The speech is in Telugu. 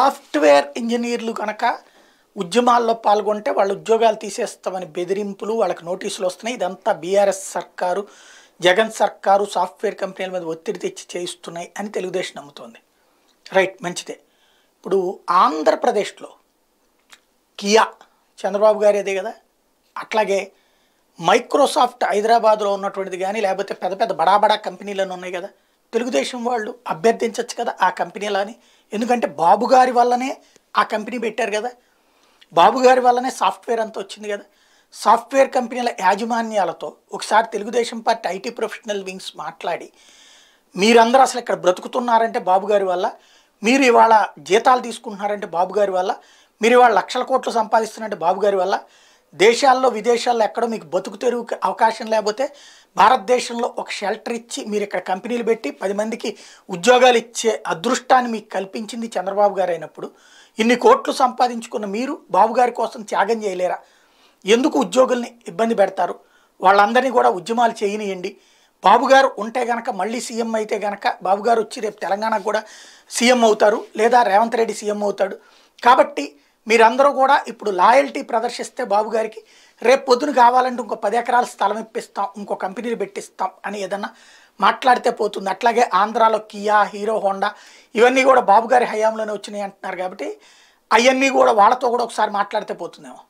సాఫ్ట్వేర్ ఇంజనీర్లు కనుక ఉద్యమాల్లో పాల్గొంటే వాళ్ళు ఉద్యోగాలు తీసేస్తామని బెదిరింపులు వాళ్ళకి నోటీసులు వస్తున్నాయి ఇదంతా బీఆర్ఎస్ సర్కారు జగన్ సర్కారు సాఫ్ట్వేర్ కంపెనీల మీద ఒత్తిడి తెచ్చి చేయిస్తున్నాయి అని తెలుగుదేశం నమ్ముతోంది రైట్ మంచిదే ఇప్పుడు ఆంధ్రప్రదేశ్లో కియా చంద్రబాబు గారు అదే కదా అట్లాగే మైక్రోసాఫ్ట్ హైదరాబాద్లో ఉన్నటువంటిది కానీ లేకపోతే పెద్ద పెద్ద బడా బడా కంపెనీలను ఉన్నాయి కదా తెలుగుదేశం వాళ్ళు అభ్యర్థించవచ్చు కదా ఆ కంపెనీలని ఎందుకంటే బాబు గారి వల్లనే ఆ కంపెనీ పెట్టారు కదా బాబు గారి వల్లనే సాఫ్ట్వేర్ అంతా వచ్చింది కదా సాఫ్ట్వేర్ కంపెనీల యాజమాన్యాలతో ఒకసారి Telugu Desam party IT professional wings మాట్లాడి మీరందరూ అసలు ఇక్కడ బ్రతుకుతున్నారంటే బాబుగారి వల్ల మీరు ఇవాళ జీతాలు తీసుకుంటున్నారంటే బాబుగారి వల్ల మీరు ఇవాళ లక్షల కోట్లు సంపాదిస్తున్నారంటే బాబుగారి వల్ల దేశాల్లో విదేశాల్లో ఎక్కడో మీకు బతుకు తెరువు అవకాశం లేకపోతే భారతదేశంలో ఒక షెల్టర్ ఇచ్చి మీరు ఇక్కడ కంపెనీలు పెట్టి పది మందికి ఉద్యోగాలు ఇచ్చే అదృష్టాన్ని మీకు కల్పించింది చంద్రబాబు గారు అయినప్పుడు ఇన్ని కోట్లు సంపాదించుకున్న మీరు బాబు గారి కోసం త్యాగం చేయలేరా ఎందుకు ఉద్యోగుల్ని ఇబ్బంది పెడతారు వాళ్ళందరినీ కూడా ఉద్యమాలు చేయనియండి బాబుగారు ఉంటే గనక మళ్ళీ సీఎం అయితే గనక బాబుగారు వచ్చి రేపు తెలంగాణకు కూడా సీఎం అవుతారు లేదా రేవంత్ రెడ్డి సీఎం అవుతాడు కాబట్టి మీరందరూ కూడా ఇప్పుడు లాయల్టీ ప్రదర్శిస్తే బాబుగారికి రేపు పొద్దున కావాలంటే ఇంకో పది ఎకరాల స్థలం ఇప్పిస్తాం ఇంకో కంపెనీలు పెట్టిస్తాం అని ఏదన్నా మాట్లాడితే పోతుంది అట్లాగే ఆంధ్రాలో కియా హీరో హోండా ఇవన్నీ కూడా బాబుగారి హయాంలోనే వచ్చినాయి అంటున్నారు కాబట్టి అవన్నీ కూడా వాళ్ళతో కూడా ఒకసారి మాట్లాడితే పోతుందేమో